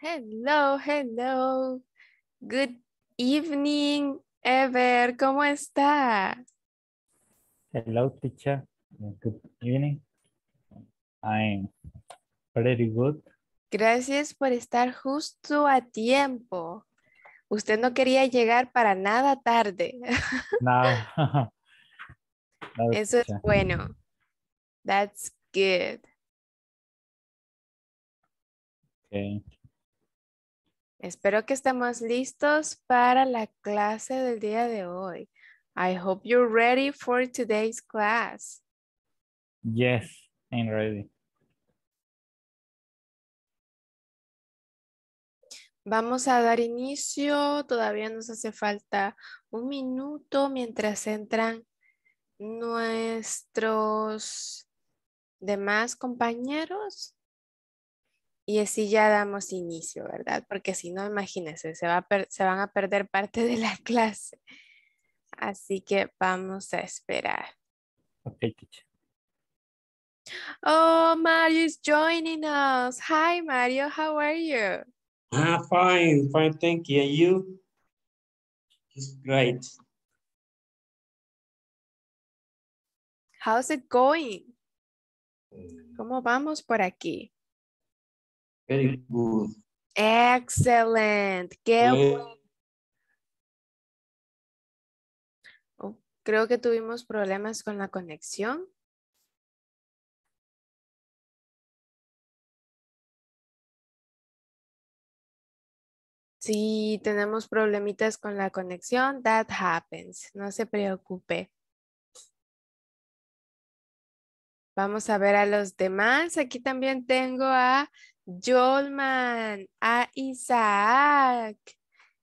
Hello, hello. Good evening, Ever. ¿Cómo está? Hello, teacher. Good evening. I'm pretty good. Gracias por estar justo a tiempo. Usted no quería llegar para nada tarde. No. Eso es bueno. That's good. Okay. Espero que estemos listos para la clase del día de hoy. I hope you're ready for today's class. Yes, I'm ready. Vamos a dar inicio. Todavía nos hace falta un minuto mientras entran nuestros demás compañeros y así ya damos inicio, ¿verdad? Porque si no, imagínense, se, va se van a perder parte de la clase. Así que vamos a esperar. Oh, Mario is joining us. Hi, Mario. How are you? Ah, fine, fine. Thank you. And you? It's great. How's it going? Mm. ¿Cómo vamos por aquí? Very good. Excellent. Oh, creo que tuvimos problemas con la conexión. Si tenemos problemitas con la conexión, that happens. No se preocupe. Vamos a ver a los demás. Aquí también tengo a Jolman, a Isaac.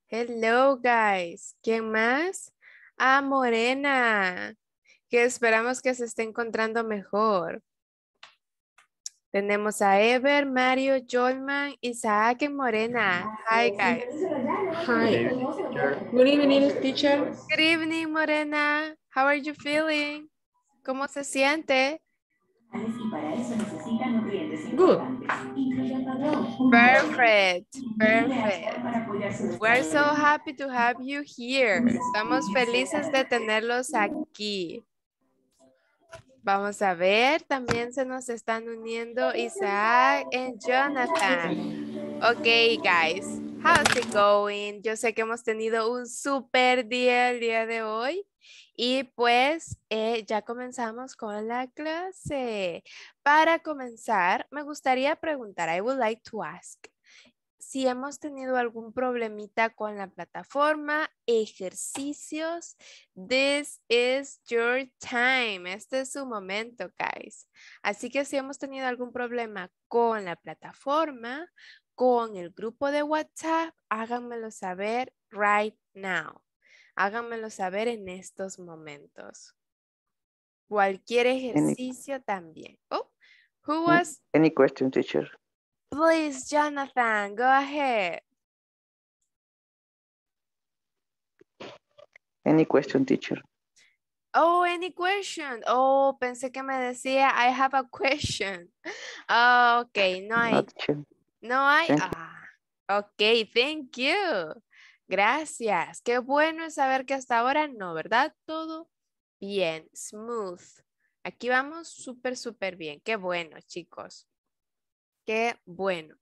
Hello, guys. ¿Quién más? A Morena, que esperamos que se esté encontrando mejor. Tenemos a Ever, Mario, Jolman, Isaac y Morena. Hi, guys. Hi. Good evening, teacher. Good evening, Morena. How are you feeling? ¿Cómo se siente? Good. Perfect, perfect. We're so happy to have you here. Estamos felices de tenerlos aquí. Vamos a ver, también se nos están uniendo Isaac and Jonathan. Ok, guys, how's it going? Yo sé que hemos tenido un super día el día de hoy. Y pues eh, ya comenzamos con la clase. Para comenzar, me gustaría preguntar, I would like to ask, si hemos tenido algún problemita con la plataforma, ejercicios. This is your time. Este es su momento, guys. Así que si hemos tenido algún problema con la plataforma, con el grupo de WhatsApp, háganmelo saber right now háganmelo saber en estos momentos. Cualquier ejercicio también. Oh, who mm, was? Any question, teacher? Please, Jonathan, go ahead. Any question, teacher? Oh, any question. Oh, pensé que me decía, I have a question. Ah, ok, no hay. No hay. Ah, ok, thank you. Gracias. Qué bueno es saber que hasta ahora no, ¿verdad? Todo bien, smooth. Aquí vamos súper, súper bien. Qué bueno, chicos. Qué bueno.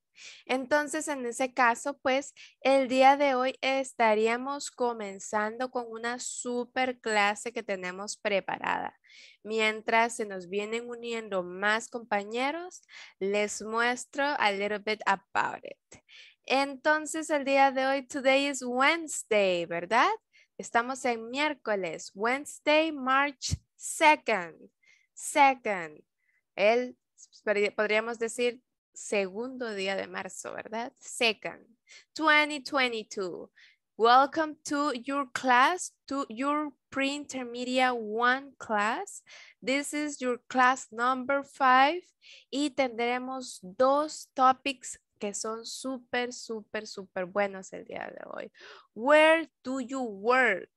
Entonces, en ese caso, pues el día de hoy estaríamos comenzando con una super clase que tenemos preparada. Mientras se nos vienen uniendo más compañeros, les muestro a little bit about it. Entonces el día de hoy, today is Wednesday, ¿verdad? Estamos en miércoles, Wednesday, March 2nd. Second, el, podríamos decir, segundo día de marzo, ¿verdad? Second, 2022. Welcome to your class, to your pre-intermedia one class. This is your class number five y tendremos dos topics que son súper, súper, súper buenos el día de hoy. Where do you work?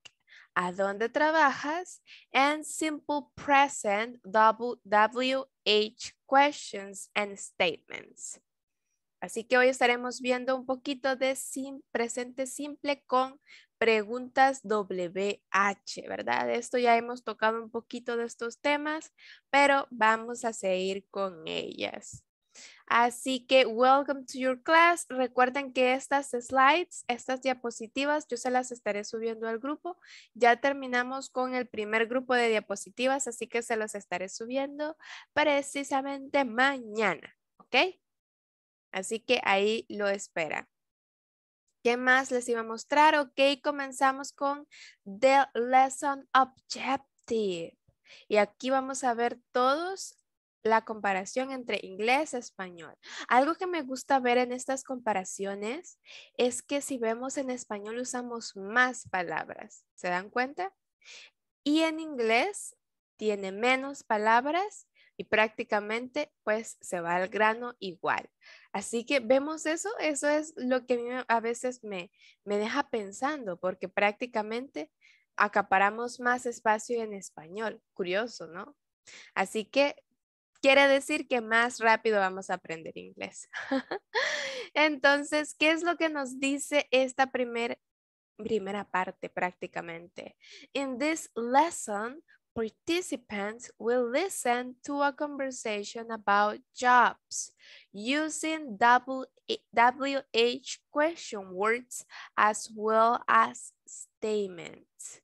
¿A dónde trabajas? And simple present WH questions and statements. Así que hoy estaremos viendo un poquito de presente simple con preguntas WH, ¿verdad? Esto ya hemos tocado un poquito de estos temas, pero vamos a seguir con ellas. Así que, welcome to your class. Recuerden que estas slides, estas diapositivas, yo se las estaré subiendo al grupo. Ya terminamos con el primer grupo de diapositivas, así que se las estaré subiendo precisamente mañana, ¿ok? Así que ahí lo espera. ¿Qué más les iba a mostrar? Ok, comenzamos con The Lesson Objective. Y aquí vamos a ver todos la comparación entre inglés y español. Algo que me gusta ver en estas comparaciones es que si vemos en español usamos más palabras, ¿se dan cuenta? Y en inglés tiene menos palabras y prácticamente pues se va al grano igual. Así que vemos eso, eso es lo que a, veces me, me deja pensando porque prácticamente acaparamos más espacio en español. Curioso, ¿no? Así que quiere decir que más rápido vamos a aprender inglés. Entonces, ¿qué es lo que nos dice esta primer, primera parte prácticamente? In this lesson, participants will listen to a conversation about jobs using e, WH question words as well as statements.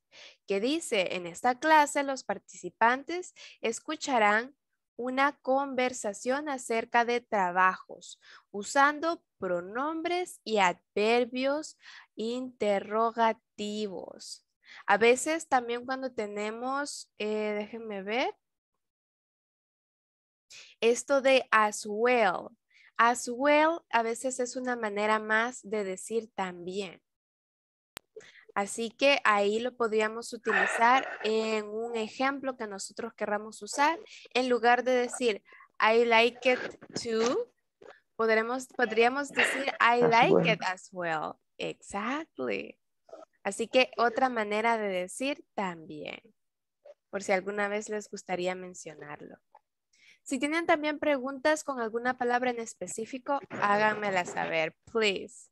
Que dice, en esta clase los participantes escucharán una conversación acerca de trabajos usando pronombres y adverbios interrogativos. A veces también cuando tenemos, eh, déjenme ver, esto de as well. As well a veces es una manera más de decir también. Así que ahí lo podríamos utilizar en un ejemplo que nosotros querramos usar. En lugar de decir, I like it too, podríamos decir, I like it as well. Exactly. Así que otra manera de decir también, por si alguna vez les gustaría mencionarlo. Si tienen también preguntas con alguna palabra en específico, háganmela saber, please.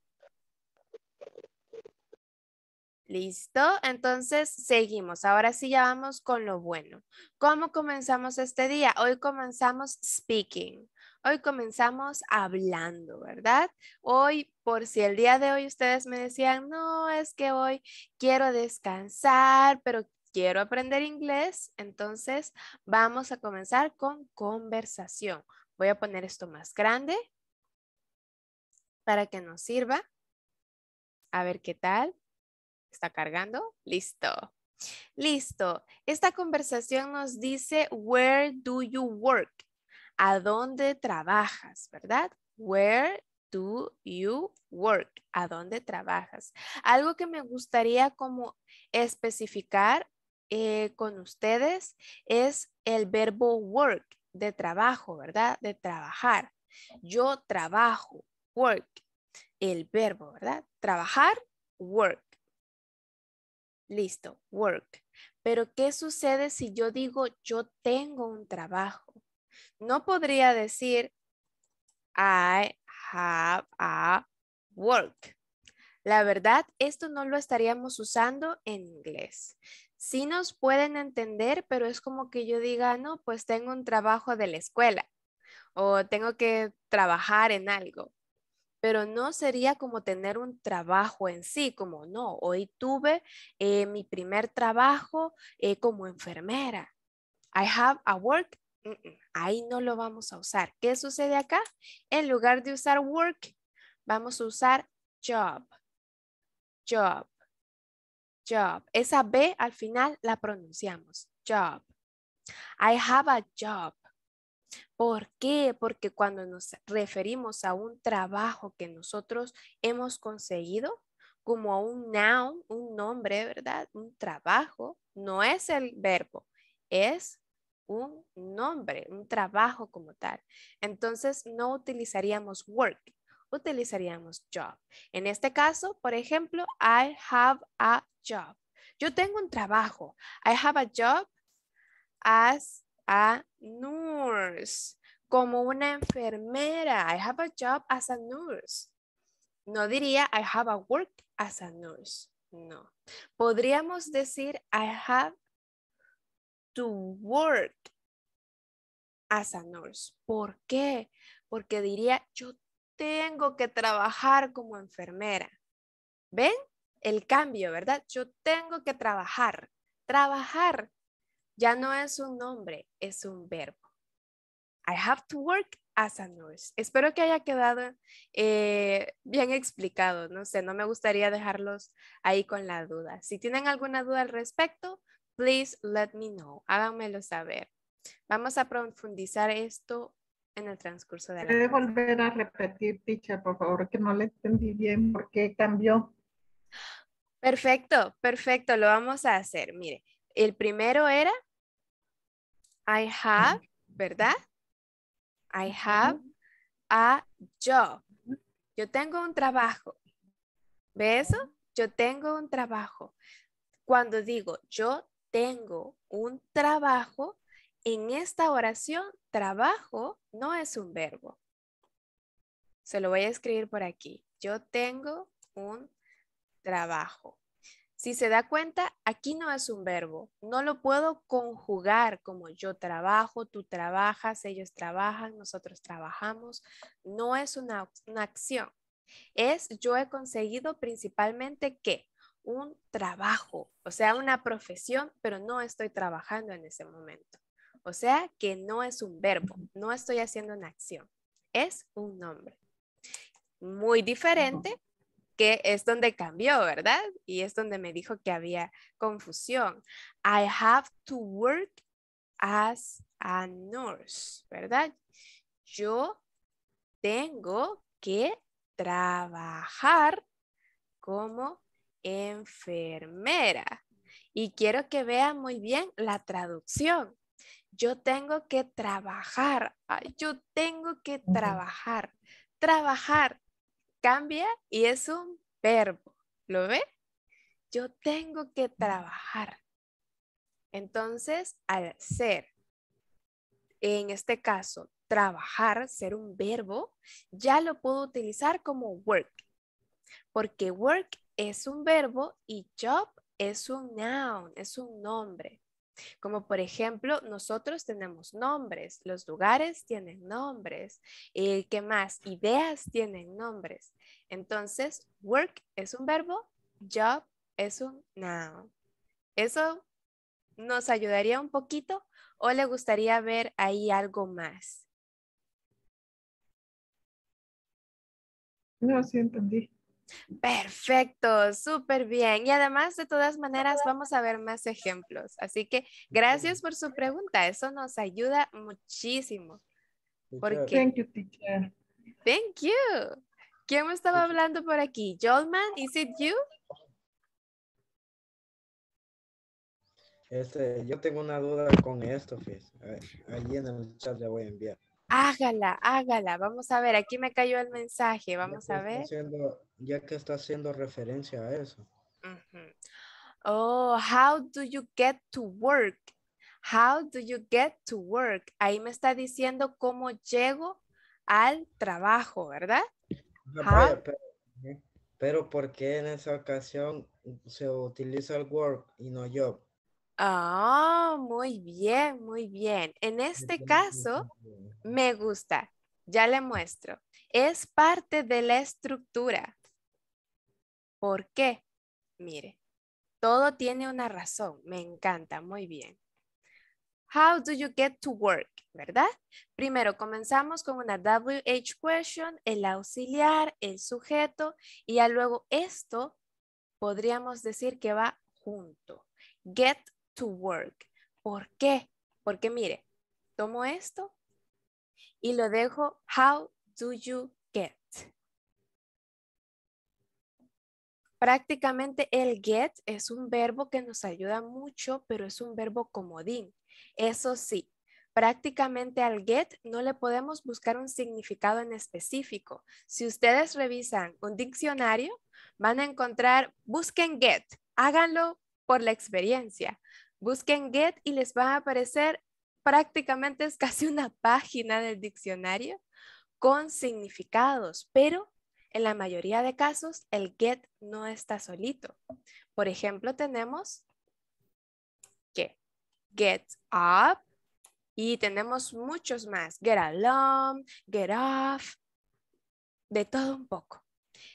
¿Listo? Entonces, seguimos. Ahora sí ya vamos con lo bueno. ¿Cómo comenzamos este día? Hoy comenzamos speaking. Hoy comenzamos hablando, ¿verdad? Hoy, por si el día de hoy ustedes me decían, no, es que hoy quiero descansar, pero quiero aprender inglés, entonces vamos a comenzar con conversación. Voy a poner esto más grande para que nos sirva. A ver qué tal. ¿Está cargando? Listo. Listo. Esta conversación nos dice, where do you work? ¿A dónde trabajas? ¿Verdad? Where do you work? ¿A dónde trabajas? Algo que me gustaría como especificar eh, con ustedes es el verbo work, de trabajo, ¿verdad? De trabajar. Yo trabajo, work, el verbo, ¿verdad? Trabajar, work. Listo, work. Pero ¿qué sucede si yo digo yo tengo un trabajo? No podría decir I have a work. La verdad, esto no lo estaríamos usando en inglés. Sí nos pueden entender, pero es como que yo diga, no, pues tengo un trabajo de la escuela o tengo que trabajar en algo pero no sería como tener un trabajo en sí, como no, hoy tuve eh, mi primer trabajo eh, como enfermera. I have a work. Mm, mm, ahí no lo vamos a usar. ¿Qué sucede acá? En lugar de usar work, vamos a usar job. Job. Job. Esa B al final la pronunciamos. Job. I have a job. ¿Por qué? Porque cuando nos referimos a un trabajo que nosotros hemos conseguido, como a un noun, un nombre, ¿verdad? Un trabajo, no es el verbo, es un nombre, un trabajo como tal. Entonces no utilizaríamos work, utilizaríamos job. En este caso, por ejemplo, I have a job. Yo tengo un trabajo. I have a job as a nurse, como una enfermera. I have a job as a nurse. No diría I have a work as a nurse. No. Podríamos decir I have to work as a nurse. ¿Por qué? Porque diría yo tengo que trabajar como enfermera. ¿Ven? El cambio, ¿verdad? Yo tengo que trabajar. Trabajar ya no es un nombre, es un verbo. I have to work as a nurse. Espero que haya quedado eh, bien explicado. No sé, no me gustaría dejarlos ahí con la duda. Si tienen alguna duda al respecto, please let me know. Háganmelo saber. Vamos a profundizar esto en el transcurso de la ¿Puede volver a repetir, teacher, por favor, que no le entendí bien por qué cambió? Perfecto, perfecto, lo vamos a hacer. Mire, el primero era I have, ¿verdad? I have a job. Yo tengo un trabajo. ¿Ve eso? Yo tengo un trabajo. Cuando digo yo tengo un trabajo, en esta oración, trabajo no es un verbo. Se lo voy a escribir por aquí. Yo tengo un trabajo. Si se da cuenta, aquí no es un verbo. No lo puedo conjugar como yo trabajo, tú trabajas, ellos trabajan, nosotros trabajamos. No es una, una acción. Es yo he conseguido principalmente que un trabajo, o sea, una profesión, pero no estoy trabajando en ese momento. O sea, que no es un verbo, no estoy haciendo una acción, es un nombre. Muy diferente es donde cambió, ¿verdad? Y es donde me dijo que había confusión. I have to work as a nurse, ¿verdad? Yo tengo que trabajar como enfermera. Y quiero que vea muy bien la traducción. Yo tengo que trabajar. yo tengo que trabajar. Trabajar cambia y es un verbo. ¿Lo ve? Yo tengo que trabajar. Entonces, al ser, en este caso, trabajar, ser un verbo, ya lo puedo utilizar como work. Porque work es un verbo y job es un noun, es un nombre. Como por ejemplo, nosotros tenemos nombres, los lugares tienen nombres, ¿Y eh, ¿qué más? Ideas tienen nombres. Entonces, work es un verbo, job es un noun. Eso nos ayudaría un poquito o le gustaría ver ahí algo más. No, sí entendí. Perfecto, súper bien. Y además, de todas maneras, vamos a ver más ejemplos. Así que gracias por su pregunta. Eso nos ayuda muchísimo. Porque... Thank you, teacher. Thank you. ¿Quién me estaba hablando por aquí? Jolman, is it you? Este, yo tengo una duda con esto, Fiz. Allí en el chat le voy a enviar. Hágala, hágala. Vamos a ver, aquí me cayó el mensaje. Vamos a ver ya que está haciendo referencia a eso. Oh, how do you get to work? How do you get to work? Ahí me está diciendo cómo llego al trabajo, ¿verdad? Ah, pero, eh, pero, ¿por qué en esa ocasión se utiliza el work y no job? Ah, oh, muy bien, muy bien. En este caso, me gusta. Ya le muestro. Es parte de la estructura. ¿Por qué? Mire, todo tiene una razón. Me encanta, muy bien. How do you get to work? ¿Verdad? Primero comenzamos con una WH question, el auxiliar, el sujeto y ya luego esto podríamos decir que va junto. Get to work. ¿Por qué? Porque mire, tomo esto y lo dejo how do you get. Prácticamente el get es un verbo que nos ayuda mucho, pero es un verbo comodín. Eso sí, prácticamente al get no le podemos buscar un significado en específico. Si ustedes revisan un diccionario, van a encontrar, busquen get, háganlo por la experiencia. Busquen get y les va a aparecer prácticamente es casi una página del diccionario con significados, pero en la mayoría de casos, el get no está solito. Por ejemplo, tenemos que get up y tenemos muchos más. Get along, get off, de todo un poco.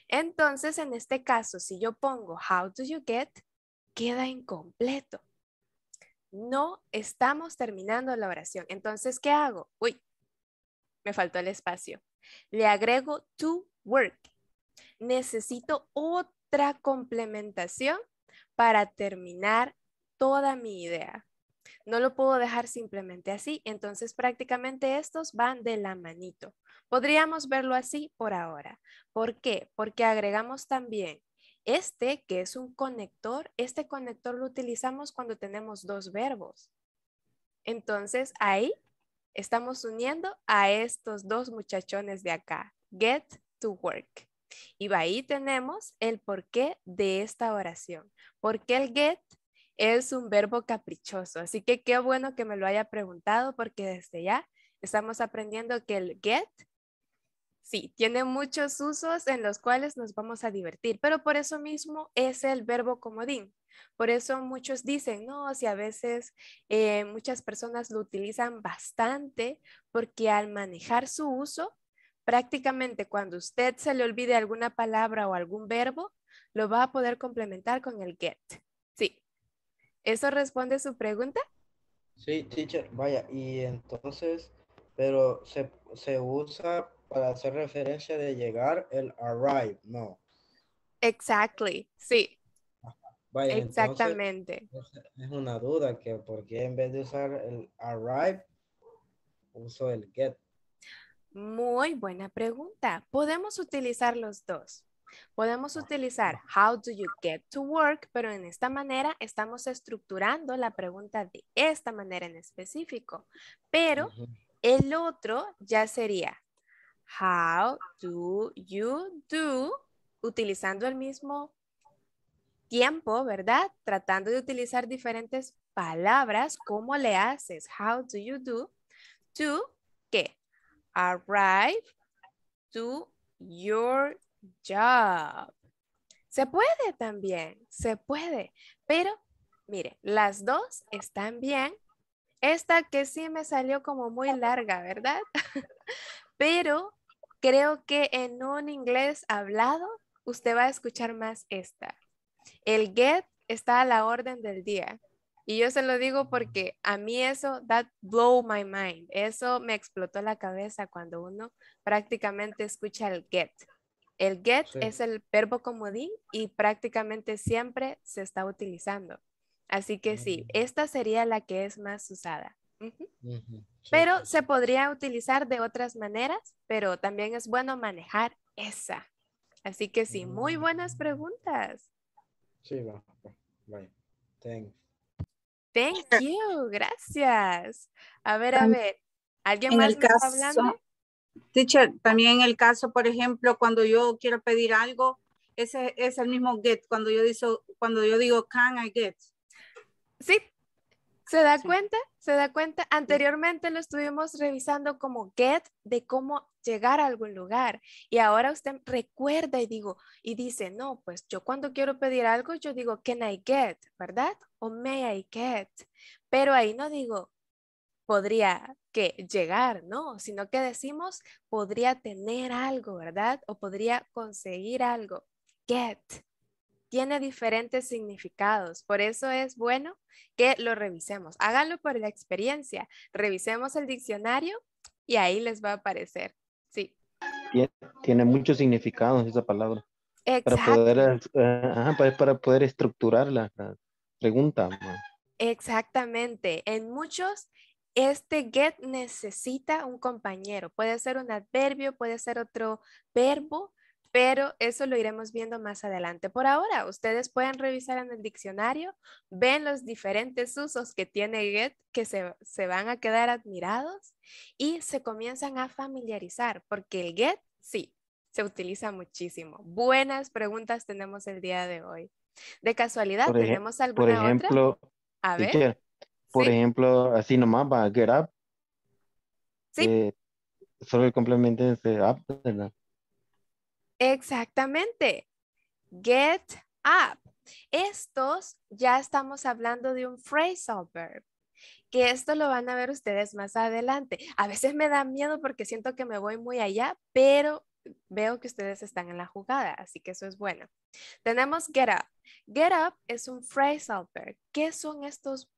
Entonces, en este caso, si yo pongo how do you get, queda incompleto. No estamos terminando la oración. Entonces, ¿qué hago? Uy, me faltó el espacio. Le agrego to work. Necesito otra complementación para terminar toda mi idea. No lo puedo dejar simplemente así, entonces prácticamente estos van de la manito. Podríamos verlo así por ahora. ¿Por qué? Porque agregamos también este, que es un conector. Este conector lo utilizamos cuando tenemos dos verbos. Entonces ahí estamos uniendo a estos dos muchachones de acá, get to work. Y ahí tenemos el porqué de esta oración. Porque el get es un verbo caprichoso. Así que qué bueno que me lo haya preguntado porque desde ya estamos aprendiendo que el get, sí, tiene muchos usos en los cuales nos vamos a divertir, pero por eso mismo es el verbo comodín. Por eso muchos dicen, no, si a veces eh, muchas personas lo utilizan bastante porque al manejar su uso Prácticamente cuando usted se le olvide alguna palabra o algún verbo, lo va a poder complementar con el get. Sí. ¿Eso responde su pregunta? Sí, teacher. Vaya, y entonces, pero se, usa para hacer referencia de llegar el arrive, ¿no? Exactly, sí. Vaya, Exactamente. es una duda que porque en vez de usar el arrive, uso el get. Muy buena pregunta. Podemos utilizar los dos. Podemos ah. utilizar how do you get to work, pero en esta manera estamos estructurando la pregunta de esta manera en específico. Pero el otro ya sería how do you do, utilizando el mismo tiempo, ¿verdad? Tratando de utilizar diferentes palabras, ¿cómo le haces? How do you do? To, ¿qué? arrive to your job. Se puede también, se puede, pero mire, las dos están bien. Esta que sí me salió como muy larga, ¿verdad? pero creo que en un inglés hablado usted va a escuchar más esta. El get está a la orden del día. Y yo se lo digo porque a mí eso, that blow my mind, eso me explotó la cabeza cuando uno prácticamente escucha el get. El get es el verbo comodín y prácticamente siempre se está utilizando. Así que sí, mm. esta sería la que es más usada. Pero se podría utilizar de otras maneras, pero también es bueno manejar esa. Así que sí, muy mm. buenas preguntas. Sí, va. thanks. Thank you, gracias. A ver, a ver, ¿alguien más el está hablando? Teacher, también el caso, por ejemplo, cuando yo quiero pedir algo, ese es el mismo get, cuando yo, cuando yo digo, can I get? Sí, ¿Se da cuenta? ¿Se da cuenta? Anteriormente lo estuvimos revisando como get de cómo llegar a algún lugar y ahora usted recuerda y digo y dice, "No, pues yo cuando quiero pedir algo yo digo can I get", ¿verdad? O may I get. Pero ahí no digo podría que llegar, ¿no? Sino que decimos podría tener algo, ¿verdad? O podría conseguir algo. Get tiene diferentes significados. Por eso es bueno que lo revisemos. Háganlo por la experiencia. Revisemos el diccionario y ahí les va a aparecer. Sí. Tiene, muchos significados esa palabra. Para poder, eh, para, poder estructurar la, pregunta. Exactamente. En muchos, este get necesita un compañero. Puede ser un adverbio, puede ser otro verbo pero eso lo iremos viendo más adelante. Por ahora, ustedes pueden revisar en el diccionario, ven los diferentes usos que tiene get, que se, se, van a quedar admirados y se comienzan a familiarizar, porque el get, sí, se utiliza muchísimo. Buenas preguntas tenemos el día de hoy. De casualidad, ¿tenemos alguna por ejemplo, otra? por ejemplo, así nomás va, get up. Sí. Eh, solo el complemento de up, ¿verdad? Exactamente. Get up. Estos ya estamos hablando de un phrasal verb, que esto lo van a ver ustedes más adelante. A veces me da miedo porque siento que me voy muy allá, pero veo que ustedes están en la jugada, así que eso es bueno. Tenemos get up. Get up es un phrasal verb. ¿Qué son estos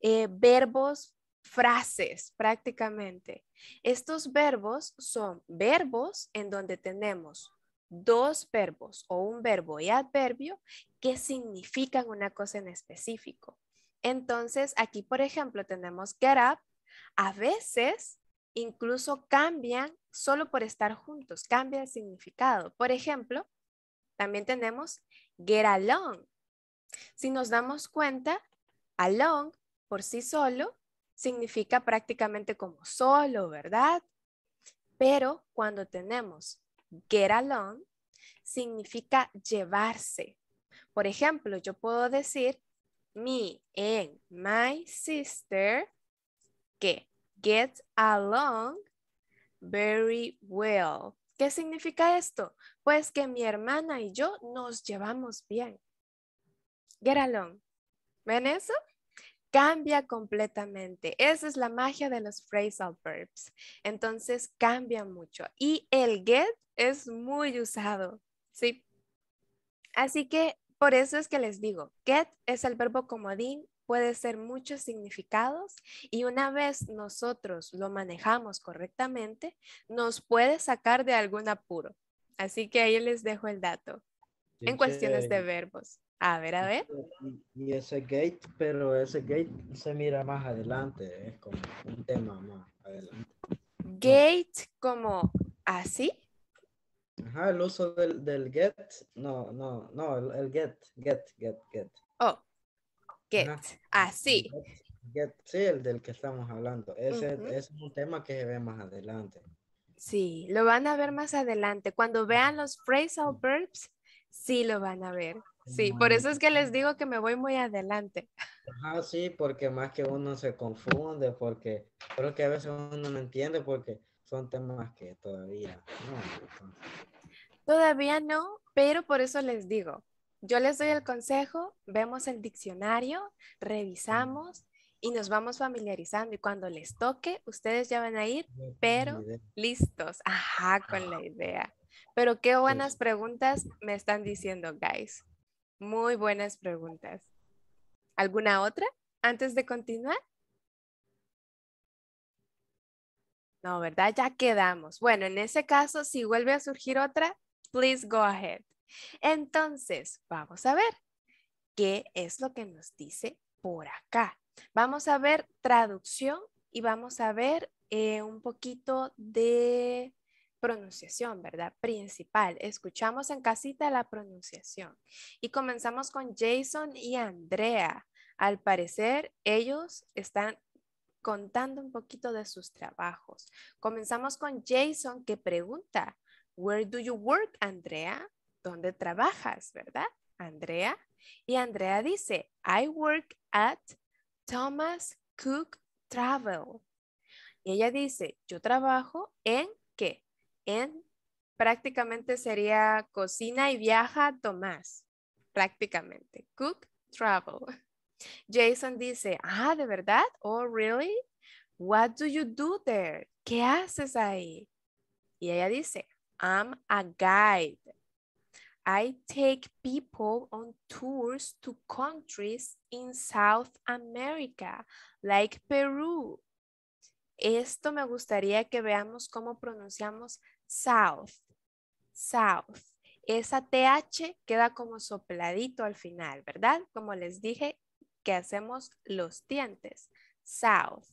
eh, verbos, frases prácticamente? Estos verbos son verbos en donde tenemos dos verbos o un verbo y adverbio que significan una cosa en específico. Entonces, aquí, por ejemplo, tenemos get up. A veces incluso cambian solo por estar juntos, cambia el significado. Por ejemplo, también tenemos get along. Si nos damos cuenta, along por sí solo significa prácticamente como solo, ¿verdad? Pero cuando tenemos Get along significa llevarse. Por ejemplo, yo puedo decir me and my sister que get along very well. ¿Qué significa esto? Pues que mi hermana y yo nos llevamos bien. Get along. ¿Ven eso? Cambia completamente. Esa es la magia de los phrasal verbs. Entonces cambia mucho. Y el get es muy usado, ¿sí? Así que por eso es que les digo, get es el verbo comodín, puede ser muchos significados y una vez nosotros lo manejamos correctamente, nos puede sacar de algún apuro. Así que ahí les dejo el dato en cuestiones de verbos. A ver, a ver. Y ese gate, pero ese gate se mira más adelante, es como un tema más adelante. Gate como así. Ajá, el uso del, get. No, no, no, el, get, get, get, get. Oh, get. Ah, sí. Get, sí, el del que estamos hablando. Ese, ese, es un tema que se ve más adelante. Sí, lo van a ver más adelante. Cuando vean los phrasal verbs, sí lo van a ver. Sí, por eso es que les digo que me voy muy adelante. Ajá, sí, porque más que uno se confunde, porque creo que a veces uno no entiende, porque son temas que todavía no. Todavía no, pero por eso les digo, yo les doy el consejo, vemos el diccionario, revisamos y nos vamos familiarizando y cuando les toque, ustedes ya van a ir, pero listos, ajá, con la idea. Pero qué buenas preguntas me están diciendo, guys. Muy buenas preguntas. ¿Alguna otra antes de continuar? No, ¿verdad? Ya quedamos. Bueno, en ese caso, si vuelve a surgir otra, please go ahead. Entonces, vamos a ver qué es lo que nos dice por acá. Vamos a ver traducción y vamos a ver eh, un poquito de pronunciación, ¿verdad? Principal. Escuchamos en casita la pronunciación. Y comenzamos con Jason y Andrea. Al parecer, ellos están contando un poquito de sus trabajos. Comenzamos con Jason que pregunta, Where do you work, Andrea? ¿Dónde trabajas, verdad, Andrea? Y Andrea dice, I work at Thomas Cook Travel. Y ella dice, yo trabajo en qué? En prácticamente sería cocina y viaja Tomás, prácticamente. Cook Travel. Jason dice, ah, ¿de verdad? Oh, really? What do you do there? ¿Qué haces ahí? Y ella dice, I'm a guide. I take people on tours to countries in South America, like Peru. Esto me gustaría que veamos cómo pronunciamos South. South. Esa TH queda como sopladito al final, ¿verdad? Como les dije, que hacemos los dientes. South.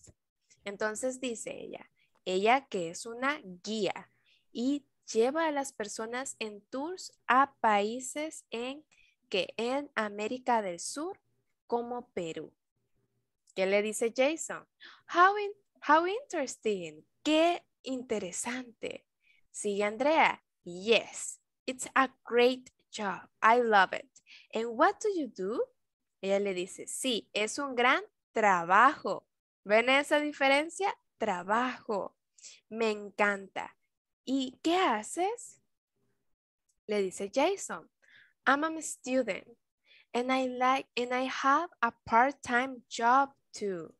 Entonces dice ella, ella que es una guía y lleva a las personas en tours a países en que en América del Sur como Perú. ¿Qué le dice Jason? How, how interesting. Qué interesante. Sigue Andrea. Yes, it's a great job. I love it. And what do you do? Ella le dice, sí, es un gran trabajo. ¿Ven esa diferencia? Trabajo. Me encanta. ¿Y qué haces? Le dice Jason, I'm a student and I like and I have a part-time job too.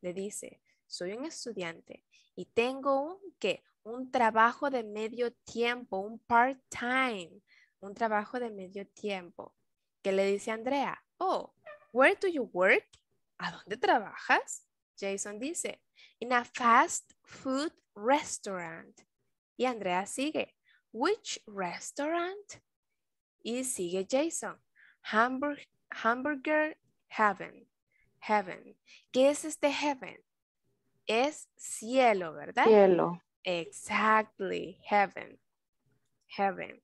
Le dice, soy un estudiante y tengo un ¿qué? un trabajo de medio tiempo, un part-time, un trabajo de medio tiempo. ¿Qué le dice Andrea? Oh, Where do you work? ¿A dónde trabajas? Jason dice, in a fast food restaurant. Y Andrea sigue, which restaurant? Y sigue Jason, hamburger heaven. Heaven. ¿Qué es este heaven? Es cielo, ¿verdad? Cielo. Exactly, heaven. Heaven.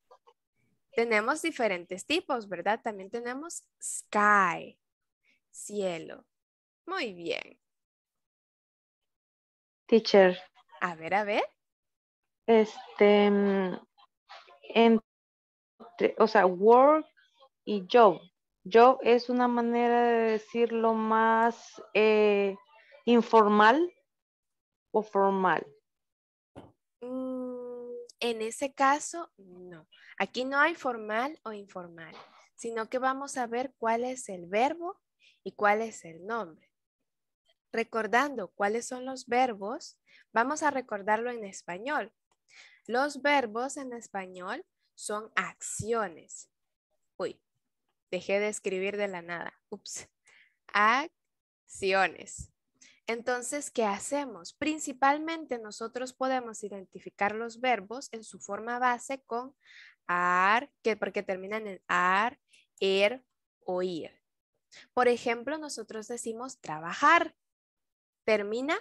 Tenemos diferentes tipos, ¿verdad? También tenemos sky cielo. Muy bien. Teacher. A ver, a ver. Este, entre, o sea, work y job. Job es una manera de decirlo más eh, informal o formal. Mm, en ese caso, no. Aquí no hay formal o informal, sino que vamos a ver cuál es el verbo y cuál es el nombre. Recordando cuáles son los verbos, vamos a recordarlo en español. Los verbos en español son acciones. Uy, dejé de escribir de la nada. Ups. Acciones. Entonces, ¿qué hacemos? Principalmente nosotros podemos identificar los verbos en su forma base con ar, que porque terminan en ar, er o ir. Por ejemplo, nosotros decimos trabajar. Termina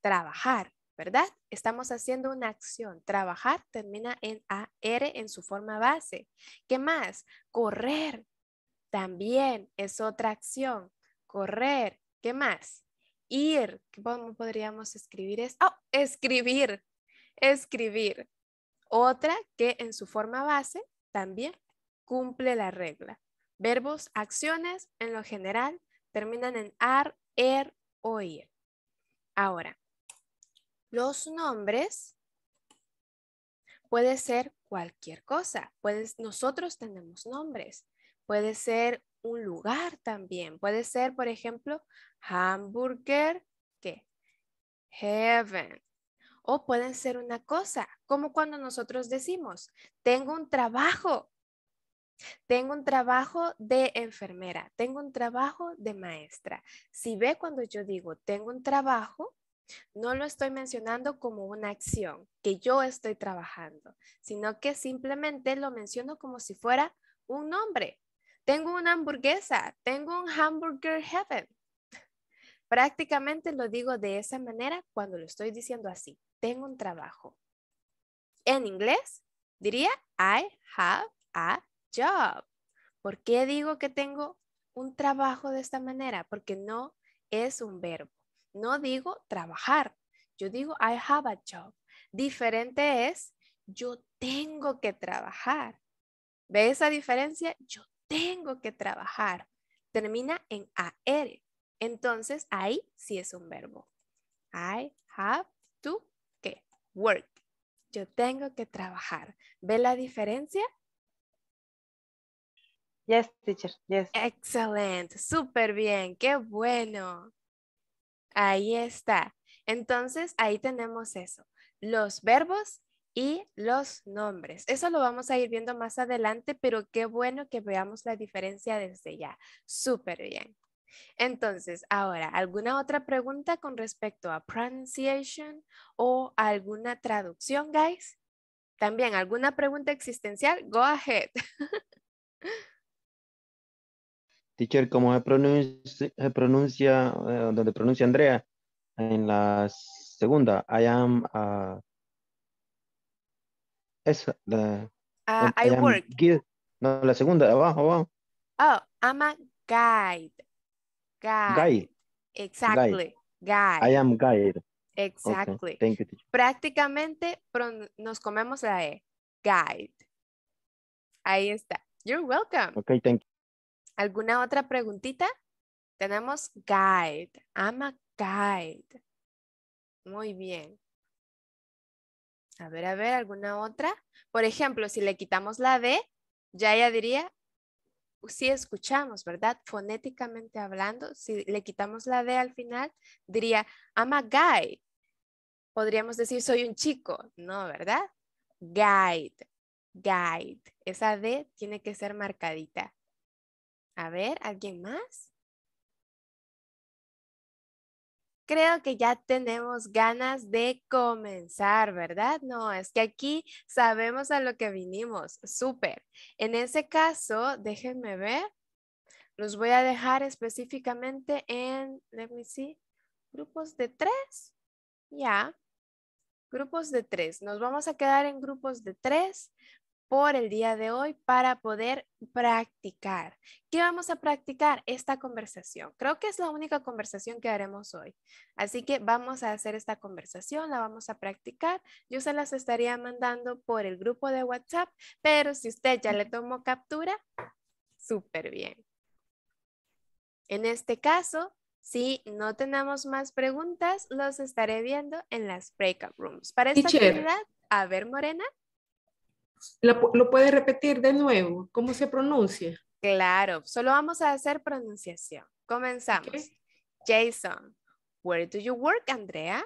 trabajar, ¿verdad? Estamos haciendo una acción. Trabajar termina en AR en su forma base. ¿Qué más? Correr. También es otra acción. Correr. ¿Qué más? Ir. ¿Cómo podríamos escribir es Oh, escribir. Escribir. Otra que en su forma base también cumple la regla. Verbos, acciones, en lo general, terminan en ar, er o ir. Ahora, los nombres puede ser cualquier cosa. nosotros tenemos nombres. Puede ser un lugar también. Puede ser, por ejemplo, hamburger, que Heaven. O pueden ser una cosa, como cuando nosotros decimos, tengo un trabajo. Tengo un trabajo de enfermera, tengo un trabajo de maestra. Si ve cuando yo digo tengo un trabajo, no lo estoy mencionando como una acción que yo estoy trabajando, sino que simplemente lo menciono como si fuera un nombre. Tengo una hamburguesa, tengo un hamburger heaven. Prácticamente lo digo de esa manera cuando lo estoy diciendo así. Tengo un trabajo. En inglés diría I have a job. ¿Por qué digo que tengo un trabajo de esta manera? Porque no es un verbo. No digo trabajar. Yo digo I have a job. Diferente es yo tengo que trabajar. ¿Ve esa diferencia? Yo tengo que trabajar. Termina en AR. Entonces ahí sí es un verbo. I have to work. Yo tengo que trabajar. ¿Ve la diferencia? Yes, teacher, yes. Excellent, súper bien, qué bueno. Ahí está. Entonces, ahí tenemos eso, los verbos y los nombres. Eso lo vamos a ir viendo más adelante, pero qué bueno que veamos la diferencia desde ya. Súper bien. Entonces, ahora, ¿alguna otra pregunta con respecto a pronunciation o alguna traducción, guys? También, ¿alguna pregunta existencial? Go ahead. Teacher, ¿cómo se pronuncia, se pronuncia eh, donde pronuncia Andrea? En la segunda, I am, uh, la, ah, em, I, work. No, la segunda, abajo, abajo. Oh, I'm a guide. Guide. Exactly. Guide. I am guide. Exactly. Thank you, teacher. Prácticamente nos comemos la E. Guide. Ahí está. You're welcome. Okay, thank you. ¿Alguna otra preguntita? Tenemos guide. I'm a guide. Muy bien. A ver, a ver, ¿alguna otra? Por ejemplo, si le quitamos la D, ya ella diría, si escuchamos, ¿verdad? Fonéticamente hablando, si le quitamos la D al final, diría, I'm a guide. Podríamos decir, soy un chico. No, ¿verdad? Guide, guide. Esa D tiene que ser marcadita. A ver, ¿alguien más? Creo que ya tenemos ganas de comenzar, ¿verdad? No, es que aquí sabemos a lo que vinimos. Súper. En ese caso, déjenme ver. Los voy a dejar específicamente en, let me see, grupos de tres. Ya. Grupos de tres. Nos vamos a quedar en grupos de tres por el día de hoy para poder practicar. ¿Qué vamos a practicar? Esta conversación. Creo que es la única conversación que haremos hoy. Así que vamos a hacer esta conversación, la vamos a practicar. Yo se las estaría mandando por el grupo de WhatsApp, pero si usted ya le tomó captura, súper bien. En este caso, si no tenemos más preguntas, los estaré viendo en las breakout rooms. Para esta verdad a ver, Morena. ¿Lo, puede repetir de nuevo? ¿Cómo se pronuncia? Claro, solo vamos a hacer pronunciación. Comenzamos. Jason, where do you work, Andrea?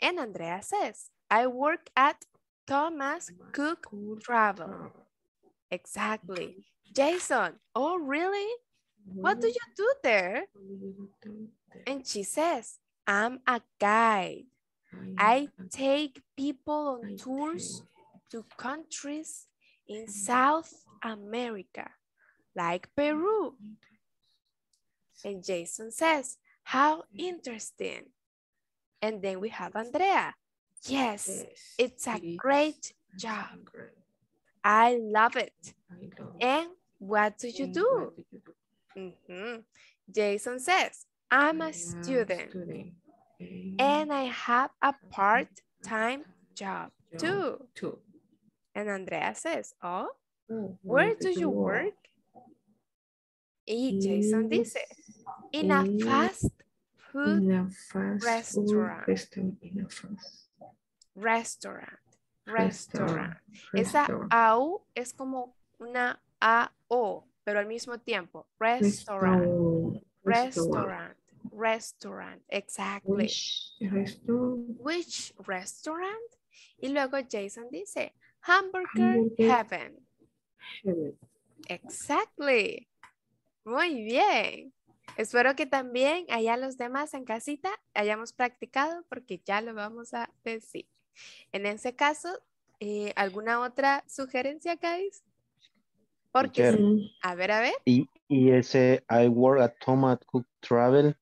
And Andrea says, I work at Thomas Cook Travel. Exactly. Jason, oh, really? What do you do there? And she says, I'm a guide. I take people on tours to countries in South America, like Peru. And Jason says, how interesting. And then we have Andrea. Yes, yes it's a it great job. Great. I love it. I and what do you do? do, you do? Mm -hmm. Jason says, I'm a student, student. And I have a part-time job, job too. too. And Andrea says, oh, where do you work? Y Jason dice, in a fast food restaurant. restaurant. Restaurant. Esa AU es como una a o. pero al mismo tiempo, restaurant. Restaurant. Restaurant. Exactly. Which restaurant? Y luego Jason dice, Hamburger, heaven. Exactly. Muy bien. Espero que también allá los demás en casita hayamos practicado porque ya lo vamos a decir. En ese caso, eh, ¿alguna otra sugerencia, guys? Porque, a ver, a ver. Y, ese I work at Thomas Cook Travel,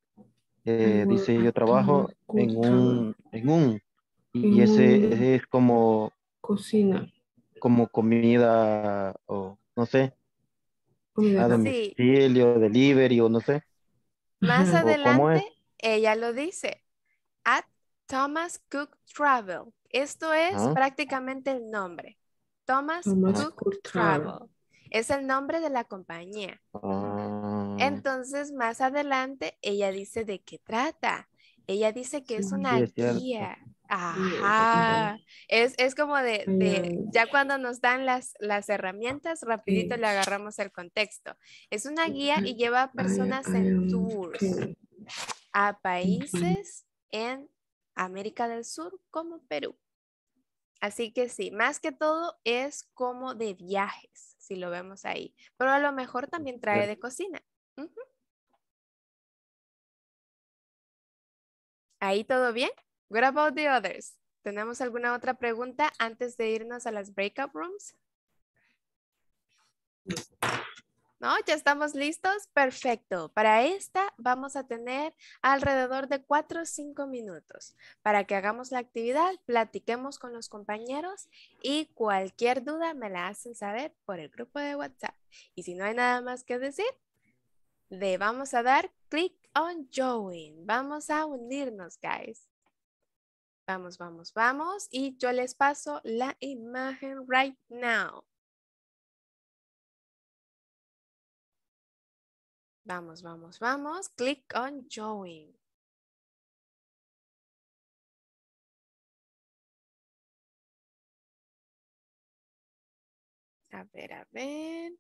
eh, dice yo trabajo en un, en un, y, ese, es como Cocina. Como comida o no sé. Comida. domicilio, delivery o no sé. Más adelante, ella lo dice. At Thomas Cook Travel. Esto es ah. prácticamente el nombre. Thomas, Cook, Travel. Es el nombre de la compañía. Ah. Entonces, más adelante, ella dice de qué trata. Ella dice que es una guía. Ajá, es, como de, ya cuando nos dan las, herramientas, rapidito le agarramos el contexto. Es una guía y lleva a personas en tours a países en América del Sur como Perú. Así que sí, más que todo es como de viajes, si lo vemos ahí, pero a lo mejor también trae de cocina. ¿Ahí todo bien? What about the others? ¿Tenemos alguna otra pregunta antes de irnos a las breakout rooms? ¿No? ¿Ya estamos listos? Perfecto. Para esta vamos a tener alrededor de 4 o 5 minutos para que hagamos la actividad, platiquemos con los compañeros y cualquier duda me la hacen saber por el grupo de WhatsApp. Y si no hay nada más que decir, le vamos a dar click on join. Vamos a unirnos, guys. Vamos, vamos, vamos. Y yo les paso la imagen right now. Vamos, vamos, vamos. Click on Join. A ver, a ver.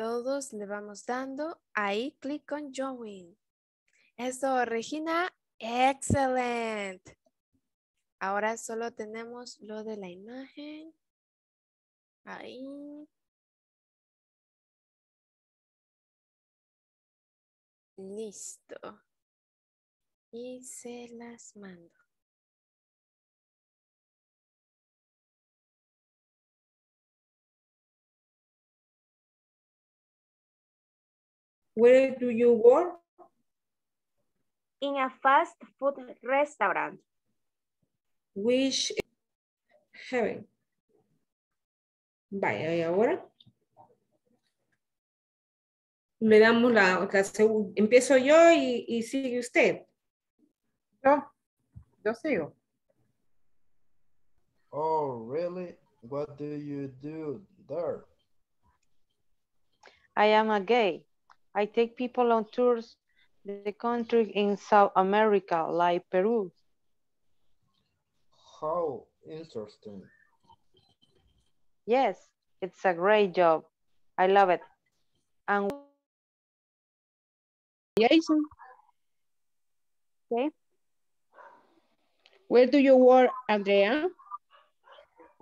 Todos le vamos dando. Ahí clic con Join. Eso, Regina. Excelente. Ahora solo tenemos lo de la imagen. Ahí. Listo. Y se las mando. Where do you work? In a fast food restaurant. Which heaven. Vaya, y ahora le damos la, la empiezo yo y, y, sigue usted. Yo, yo sigo. Oh, really? What do you do there? I am a gay. I take people on tours the country in South America, like Peru. How interesting. Yes, it's a great job. I love it. And Jason. Okay. Where do you work, Andrea?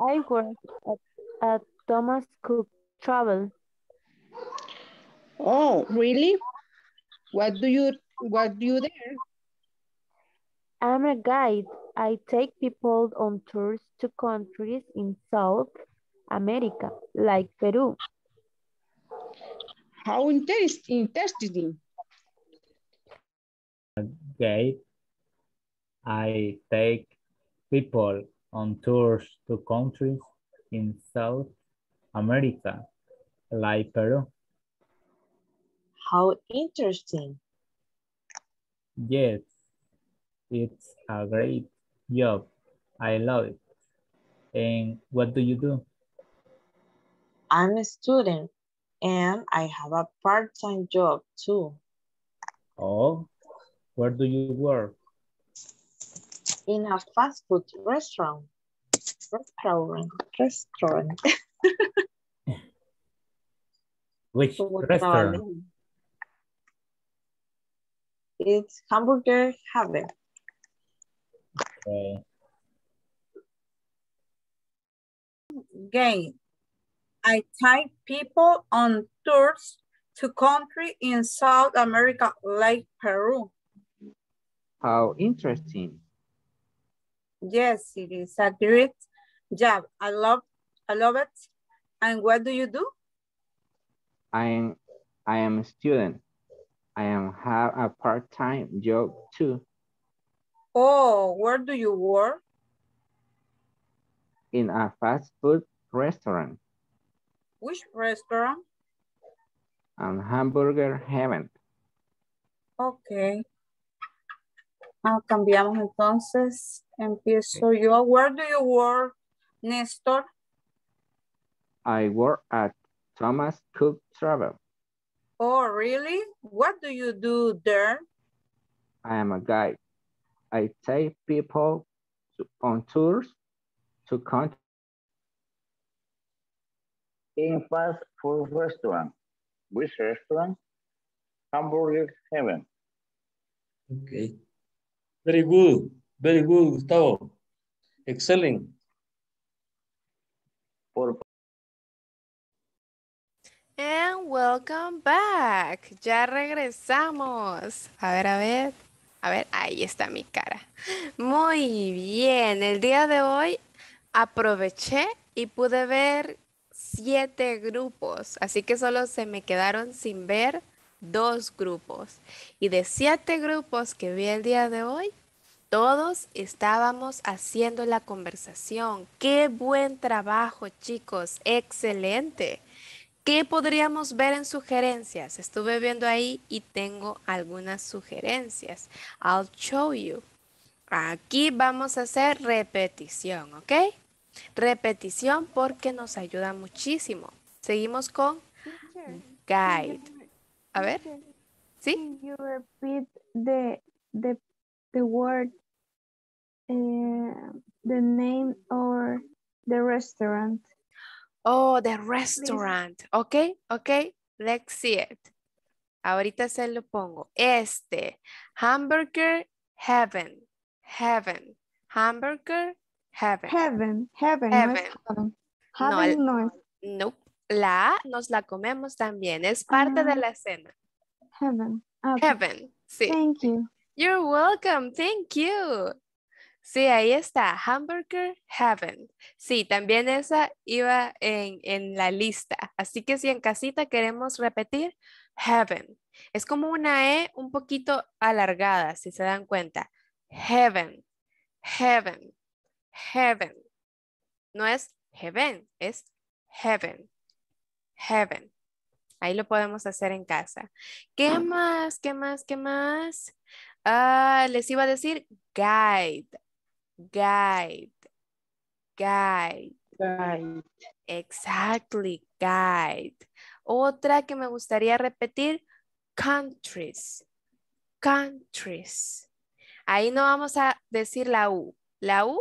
I work at, at Thomas Cook Travel. Oh, really? What do you what do you there? I'm a guide. I take people on tours to countries in South America, like Peru. How interest, interesting. Okay. guide. I take people on tours to countries in South America, like Peru. How interesting. Yes, it's a great job. I love it. And what do you do? I'm a student and I have a part-time job too. Oh, where do you work? In a fast food restaurant. Restaurant. Restaurant. Which restaurant? It's hamburger heaven. Okay. Game. I take people on tours to country in South America like Peru. How interesting. Yes, it is a great job. I love I love it. And what do you do? I am I am a student. I am have a part-time job too. Oh, where do you work? In a fast food restaurant. Which restaurant? And hamburger heaven. Okay. Ah, cambiamos entonces. Empiezo okay. yo. Where do you work, Nestor? I work at Thomas Cook Travel. Oh, really? What do you do there? I am a guide. I take people to, on tours to countries. In fast food restaurant, which restaurant? Hamburger Heaven. Okay. Very good. Very good, Gustavo. Excellent. Por welcome back. Ya regresamos. A ver, a ver. A ver, ahí está mi cara. Muy bien. El día de hoy aproveché y pude ver siete grupos. Así que solo se me quedaron sin ver dos grupos. Y de siete grupos que vi el día de hoy, todos estábamos haciendo la conversación. ¡Qué buen trabajo, chicos! ¡Excelente! ¿Qué podríamos ver en sugerencias? Estuve viendo ahí y tengo algunas sugerencias. I'll show you. Aquí vamos a hacer repetición, ¿ok? Repetición porque nos ayuda muchísimo. Seguimos con guide. A ver. ¿Sí? you repeat the, the, word, eh, the name or the restaurant? Oh, the restaurant. Ok, ok. Let's see it. Ahorita se lo pongo. Este. Hamburger Heaven. Heaven. Hamburger Heaven. Heaven. Heaven. heaven. No, no, La nos la comemos también. Es parte de ah. la cena. Heaven. Ah, heaven. Sí. Thank you. You're welcome. Thank you. Sí, ahí está, Hamburger Heaven. Sí, también esa iba en, la lista. Así que si en casita queremos repetir, Heaven. Es como una E un poquito alargada, si se dan cuenta. Heaven, Heaven, Heaven. No es Heaven, es Heaven, Heaven. Ahí lo podemos hacer en casa. ¿Qué más? ¿Qué más? ¿Qué más? Ah, les iba a decir guide. Guide. Guide. Guide. Exactly, guide. Otra que me gustaría repetir, countries. Countries. Ahí no vamos a decir la U. La U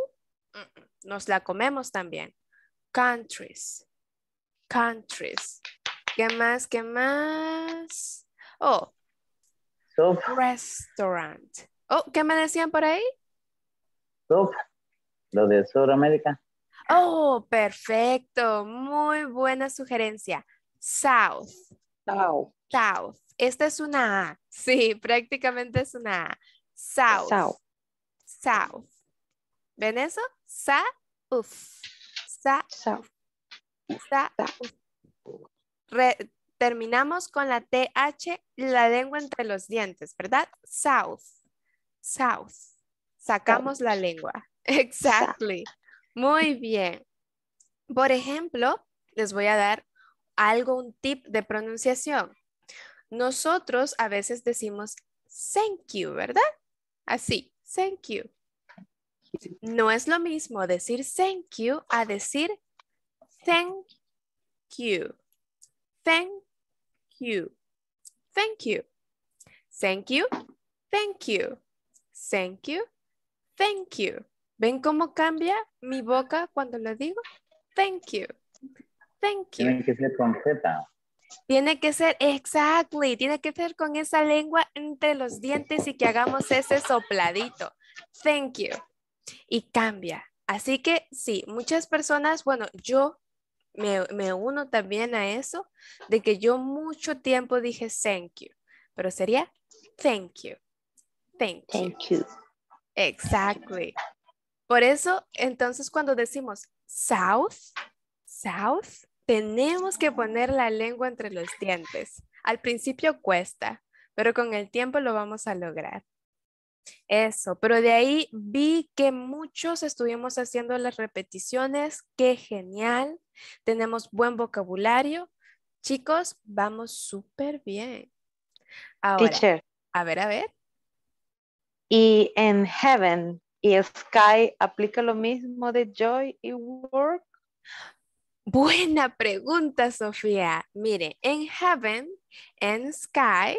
mm, nos la comemos también. Countries. Countries. ¿Qué más? ¿Qué más? Oh. Restaurant. Oh, ¿qué me decían por ahí? Lo de Sudamérica. Oh, perfecto. Muy buena sugerencia. South. South. South. Esta es una A. Sí, prácticamente es una A. South. South. South. ¿Ven eso? Sa, South. terminamos con la TH, la lengua entre los dientes, ¿verdad? South. South. Sacamos la lengua. Exactly. Muy bien. Por ejemplo, les voy a dar algo, un tip de pronunciación. Nosotros a veces decimos thank you, ¿verdad? Así, thank you. No es lo mismo decir thank you a decir thank you. Thank you. Thank you. Thank you. Thank you. Thank you thank you. ¿Ven cómo cambia mi boca cuando lo digo? Thank you. Thank you. Tiene que ser con Z. Tiene que ser, exactly, tiene que ser con esa lengua entre los dientes y que hagamos ese sopladito. Thank you. Y cambia. Así que sí, muchas personas, bueno, yo me, me uno también a eso, de que yo mucho tiempo dije thank you, pero sería Thank you. Thank you. Exactly. Por eso, entonces, cuando decimos south, south, tenemos que poner la lengua entre los dientes. Al principio cuesta, pero con el tiempo lo vamos a lograr. Eso, pero de ahí vi que muchos estuvimos haciendo las repeticiones, qué genial, tenemos buen vocabulario. Chicos, vamos súper bien. Ahora, a ver, a ver. Y en Heaven y Sky, ¿aplica lo mismo de Joy y Work? Buena pregunta, Sofía. Mire, en Heaven, en Sky,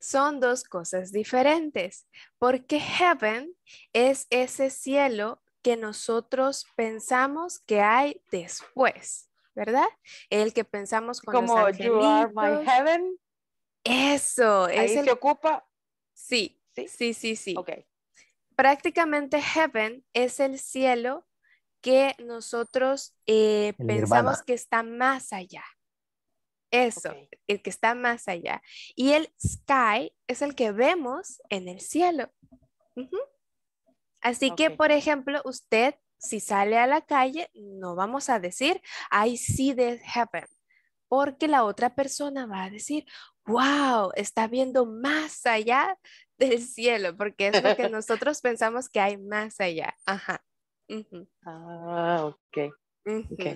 son dos cosas diferentes, porque Heaven es ese cielo que nosotros pensamos que hay después, ¿verdad? El que pensamos con Como You are my heaven. Eso. Ahí es el... se ocupa. Sí, ¿Sí? Sí, sí, Prácticamente heaven es el cielo que nosotros eh, pensamos que está más allá. Eso, el que está más allá. Y el sky es el que vemos en el cielo. Así que, por ejemplo, usted, si sale a la calle, no vamos a decir, I see the heaven, porque la otra persona va a decir, wow, está viendo más allá del cielo, porque es lo que nosotros pensamos que hay más allá. Ajá. Ah,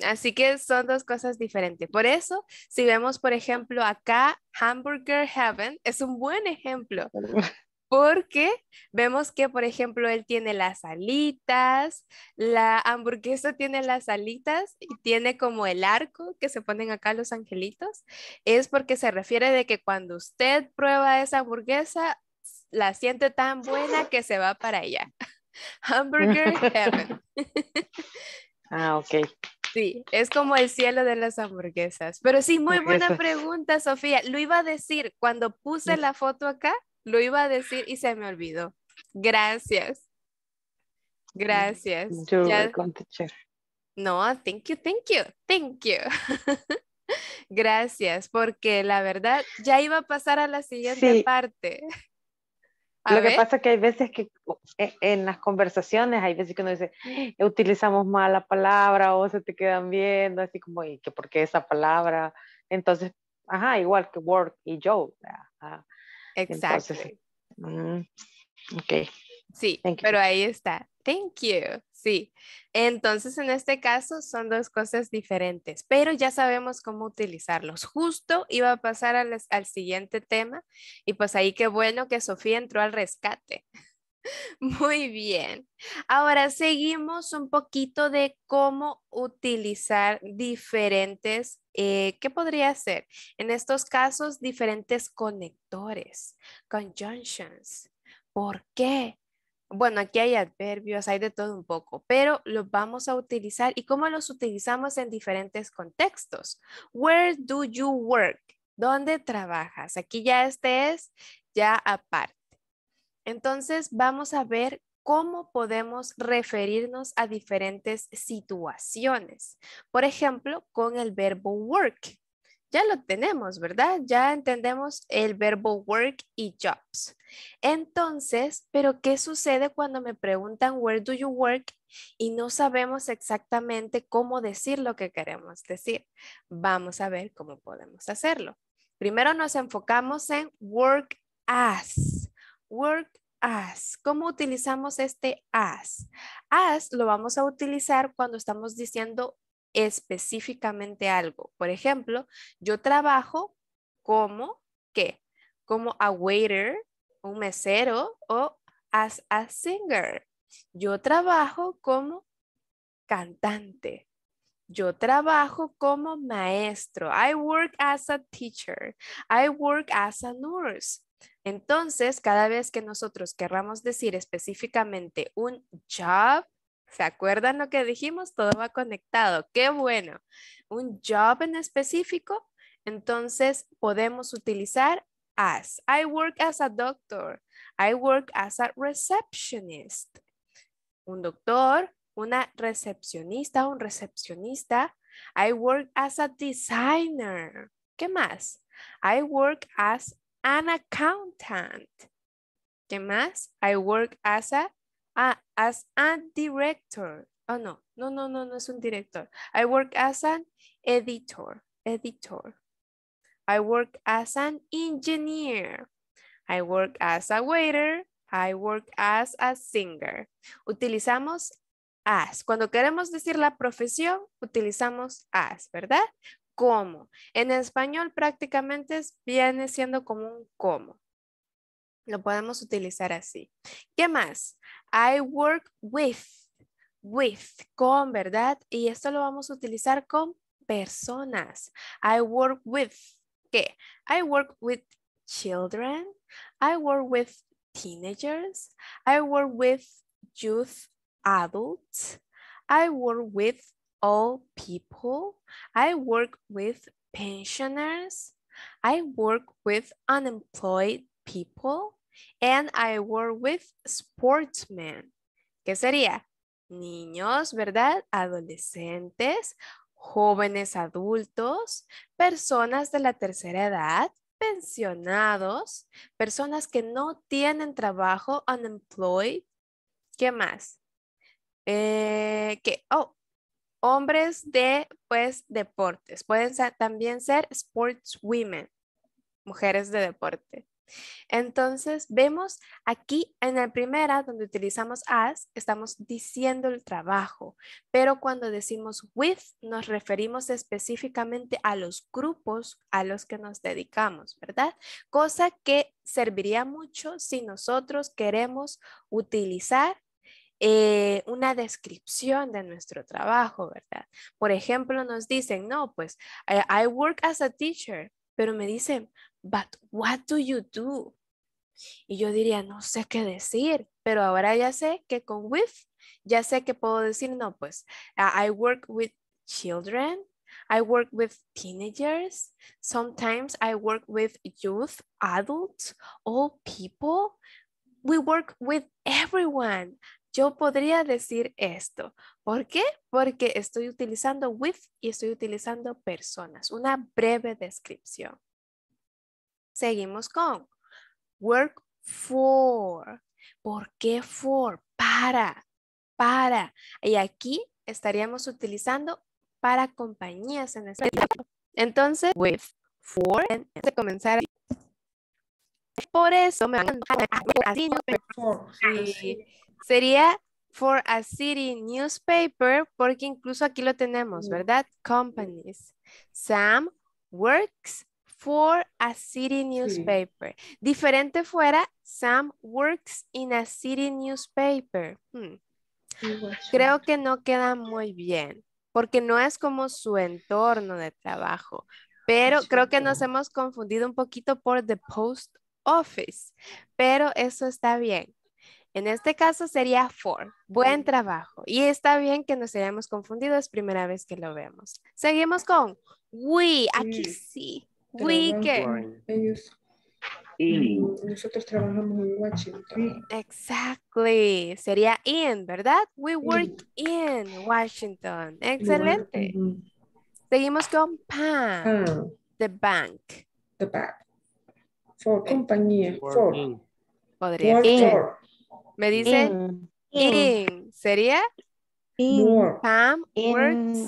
Así que son dos cosas diferentes. Por eso, si vemos, por ejemplo, acá, Hamburger Heaven es un buen ejemplo porque vemos que, por ejemplo, él tiene las alitas, la hamburguesa tiene las alitas y tiene como el arco que se ponen acá los angelitos, es porque se refiere de que cuando usted prueba esa hamburguesa, la siente tan buena que se va para allá. Hamburger Heaven. ah, ok. Sí, es como el cielo de las hamburguesas. Pero sí, muy buena pregunta, Sofía. Lo iba a decir, cuando puse la foto acá, lo iba a decir y se me olvidó. Gracias. Gracias. No, thank you, thank you, thank you. Gracias, porque la verdad ya iba a pasar a la siguiente parte. Lo que pasa es que hay veces que e, en las conversaciones hay veces que uno dice, eh, utilizamos mal la palabra o se te quedan viendo, así como, ¿y que por qué esa palabra? Entonces, ajá, igual que work y Joe. Ah, ah, Exacto. Mm, ok. Sí, pero ahí está. Thank you. Sí. Entonces, en este caso son dos cosas diferentes, pero ya sabemos cómo utilizarlos. Justo iba a pasar al, al siguiente tema y pues ahí qué bueno que Sofía entró al rescate. Muy bien. Ahora seguimos un poquito de cómo utilizar diferentes eh, ¿Qué podría ser? En estos casos, diferentes conectores, conjunctions. ¿Por qué? Bueno, aquí hay adverbios, hay de todo un poco, pero los vamos a utilizar y cómo los utilizamos en diferentes contextos. Where do you work? ¿Dónde trabajas? Aquí ya este es ya aparte. Entonces vamos a ver cómo podemos referirnos a diferentes situaciones. Por ejemplo, con el verbo work. Ya lo tenemos, ¿verdad? Ya entendemos el verbo work y jobs. Entonces, ¿pero qué sucede cuando me preguntan where do you work y no sabemos exactamente cómo decir lo que queremos decir? Vamos a ver cómo podemos hacerlo. Primero nos enfocamos en work as. Work as. ¿Cómo utilizamos este as? As lo vamos a utilizar cuando estamos diciendo específicamente algo. Por ejemplo, yo trabajo como qué? Como a waiter, un mesero o as a singer. Yo trabajo como cantante. Yo trabajo como maestro. I work as a teacher. I work as a nurse. Entonces, cada vez que nosotros querramos decir específicamente un job, ¿se acuerdan lo que dijimos? Todo va conectado. ¡Qué bueno! Un job en específico, entonces podemos utilizar as. I work as a doctor. I work as a receptionist. Un doctor, una recepcionista, un recepcionista. I work as a designer. ¿Qué más? I work as an accountant. ¿Qué más? I work as a, as a director. Oh, no, no, no, no, no es un director. I work as an editor, editor. I work as an engineer. I work as a waiter. I work as a singer. Utilizamos as. Cuando queremos decir la profesión, utilizamos as, ¿verdad? cómo. En español prácticamente viene siendo como un cómo. Lo podemos utilizar así. ¿Qué más? I work with. With, con, ¿verdad? Y esto lo vamos a utilizar con personas. I work with, ¿qué? I work with children. I work with teenagers. I work with youth adults. I work with All people. I work with pensioners. I work with unemployed people. And I work with sportsmen. ¿Qué sería? Niños, ¿verdad? Adolescentes, jóvenes adultos, personas de la tercera edad, pensionados, personas que no tienen trabajo, unemployed. ¿Qué más? Eh, que, oh, hombres de, pues, deportes. Pueden también ser sportswomen, mujeres de deporte. Entonces, vemos aquí en la primera, donde utilizamos as, estamos diciendo el trabajo, pero cuando decimos with, nos referimos específicamente a los grupos a los que nos dedicamos, ¿verdad? Cosa que serviría mucho si nosotros queremos utilizar eh, una descripción de nuestro trabajo, ¿verdad? Por ejemplo, nos dicen, no, pues, eh, I, work as a teacher, pero me dicen, but what do you do? Y yo diría, no sé qué decir, pero ahora ya sé que con with, ya sé que puedo decir, no, pues, I work with children, I work with teenagers, sometimes I work with youth, adults, all people. We work with everyone yo podría decir esto. ¿Por qué? Porque estoy utilizando with y estoy utilizando personas. Una breve descripción. Seguimos con work for. ¿Por qué for? Para, para. Y aquí estaríamos utilizando para compañías en este Entonces, with, for, de comenzar. Por eso me van a Sería for a city newspaper, porque incluso aquí lo tenemos, mm. ¿verdad? Companies. Sam works for a city newspaper. Diferente fuera, Sam works in a city newspaper. Hmm. Creo que no queda muy bien, porque no es como su entorno de trabajo, pero creo que nos hemos confundido un poquito por the post office, pero eso está bien. En este caso sería for. Buen trabajo. Y está bien que nos hayamos confundido, es primera vez que lo vemos. Seguimos con we. Aquí sí. We Ellos, Nosotros trabajamos en Washington. Exactly. Sería in, ¿verdad? We work in, Washington. Excelente. Seguimos con PAN. the bank. The bank. For eh, compañía. For. Podría ser. Me dice ¿Sería? In. Pam in.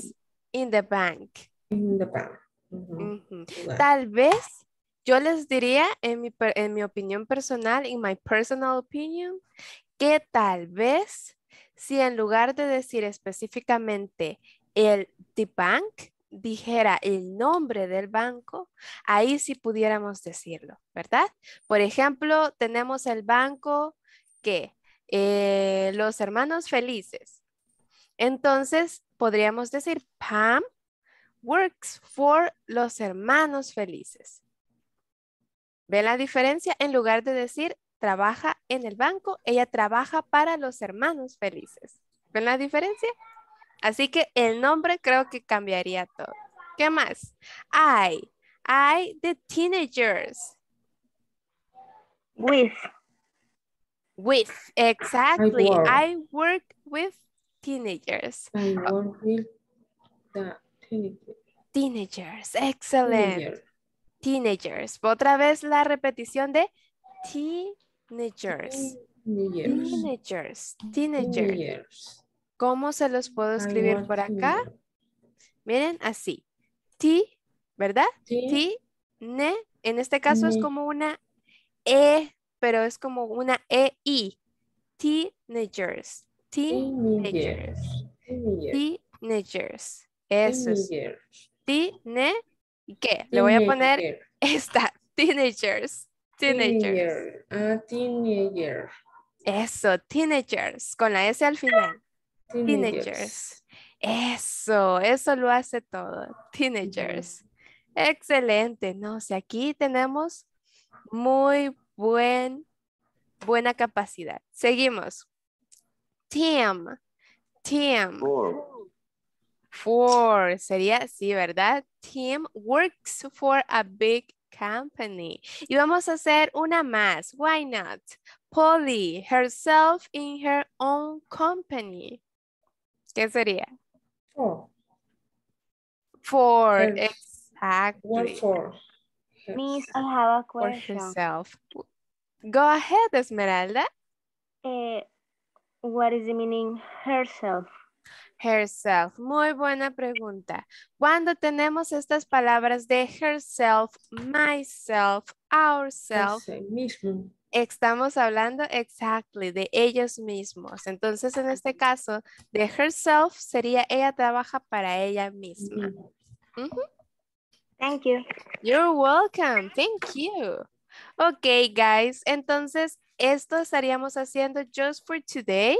in the bank. In the bank. Tal vez yo les diría, en mi, en mi opinión personal, in my personal opinion, que tal vez si en lugar de decir específicamente el the bank, dijera el nombre del banco, ahí sí pudiéramos decirlo, ¿verdad? Por ejemplo, tenemos el banco que eh, los hermanos felices. Entonces, podríamos decir, Pam works for los hermanos felices. ¿Ven la diferencia? En lugar de decir, trabaja en el banco, ella trabaja para los hermanos felices. ¿Ven la diferencia? Así que el nombre creo que cambiaría todo. ¿Qué más? I. I, the teenagers. With. With, exactly. I work, with teenagers. I work with teenagers. Teenagers, excellent. Teenagers. Otra vez la repetición de teenagers. Teenagers. Teenagers. ¿Cómo se los puedo escribir por acá? Miren, así. T, ¿verdad? T, ne. En este caso es como una E pero es como una EI. Teenagers. Teenagers. Teenagers. Teenagers. Eso es. Tine, ¿qué? Le voy a poner esta. Teenagers. Teenagers. Ah, teenager. Eso, teenagers, con la S al final. Teenagers. Eso, eso lo hace todo. Teenagers. Excelente. No o aquí tenemos muy buen, buena capacidad. Seguimos. Team. Team. Four. Four. Sería, sí, ¿verdad? Team works for a big company. Y vamos a hacer una más. Why not? Polly, herself in her own company. ¿Qué sería? Four. Four, exactly. What for? Miss, I have a question. Go ahead, Esmeralda. Eh, what is the meaning herself? Herself. Muy buena pregunta. Cuando tenemos estas palabras de herself, myself, ourself, estamos hablando exactly de ellos mismos. Entonces, en este caso, de herself sería ella trabaja para ella misma. Thank you. You're welcome. Thank you. Ok, guys. Entonces, esto estaríamos haciendo just for today.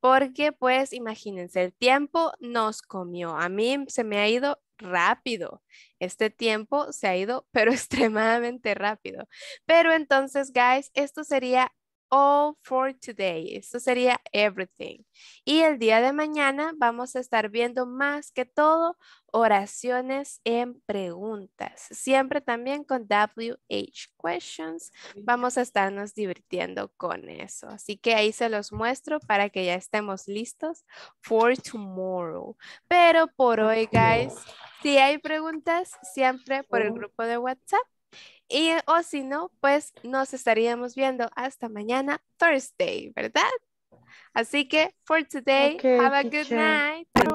Porque, pues, imagínense, el tiempo nos comió. A mí se me ha ido rápido. Este tiempo se ha ido, pero extremadamente rápido. Pero entonces, guys, esto sería all for today. eso sería everything. Y el día de mañana vamos a estar viendo más que todo oraciones en preguntas. Siempre también con WH questions. Vamos a estarnos divirtiendo con eso. Así que ahí se los muestro para que ya estemos listos for tomorrow. Pero por hoy, guys, si hay preguntas, siempre por el oh. grupo de WhatsApp y o si no, pues nos estaríamos viendo hasta mañana, Thursday, ¿verdad? Así que, for today, have a good night.